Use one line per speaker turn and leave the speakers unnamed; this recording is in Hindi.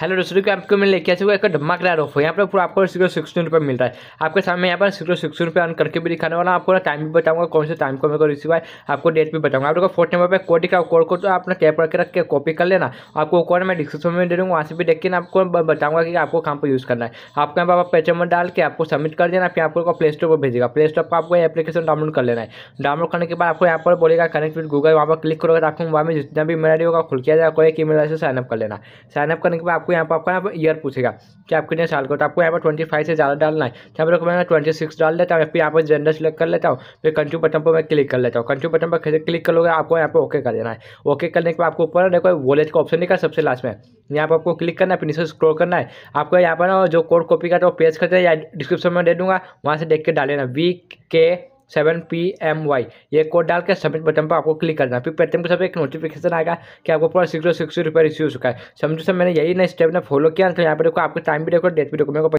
हेलो दोस्तों को आपको मैं लेके आ चुका एक धमाकेदार ऑफर यहाँ पर पूरा आपको सिक्स सिक्सटीन रुपये मिल रहा है आपके सामने यहाँ पर सिक्स सिक्सटी रुपये अन करके भी दिखाने वाला आपको टाइम भी बताऊंगा कौन से टाइम को मेरे को रिसीव आए आपको डेट भी बताऊंगा का फोर्थ नंबर पर कोड का कोड को तो आपने कैप करके रख के कॉपी कर लेना आपको कोड मैं डिस्क्रिप्शन में दे दूँगा वहाँ से भी देख के आपको बताऊँगा कि आपको कहाँ पर यूज़ करना है आपको यहाँ पर पेचम में डाल के आपको सबमिट कर देना फिर आपको प्ले स्टोर पर भेजेगा प्ले स्टोर पर आपको एप्लीकेशन डाउनलोड कर लेना है डाउनलोड करने के बाद आपको यहाँ पर बोलेगा कनेक्ट विद गूगल वहाँ पर क्लिक करोगे तो आपको मोबाइल में जितना भी मेरा होगा खुल किया जाएगा कोई एक ई मेल से साइनअप कर लेना साइनअप करने के बाद आपको यहाँ पर आपका यहाँ पर ईयर पूछेगा कि आप कितने साल को तो आपको यहाँ पर ट्वेंटी फाइव से ज़्यादा डालना है तो यहाँ पर मैं ट्वेंटी सिक्स डाल देता हूँ फिर यहाँ पर जेंडर सेलेक्ट कर लेता हूँ फिर कंट्री बटन पर मैं क्लिक कर लेता हूँ कंट्री बटन पर क्लिक कर लोगे आपको यहाँ पर ओके कर देना है ओके करने के बाद आपको ऊपर देखो वॉलेट का ऑप्शन देखा सबसे लास्ट में यहाँ पर आपको क्लिक करना है फिर नीचे स्क्रोल करना है आपको यहाँ पर ना जो कोड कॉपी का तो पेज करते हैं या डिस्क्रिप्शन में दे दूँगा वहाँ से देख के डाल लेना V K seven P M Y ये कोड डाल के सबमिट बटन पर आपको क्लिक करना है फिर पेटीएम के साथ एक नोटिफिकेशन आएगा कि आपको पूरा सिक्स सौ सिक्सटी रुपये रिसीव हो चुका है समझो सर मैंने यही ना स्टेप ने फॉलो किया तो यहाँ पर देखो आपको टाइम भी देखो डेट भी देखो मेरे को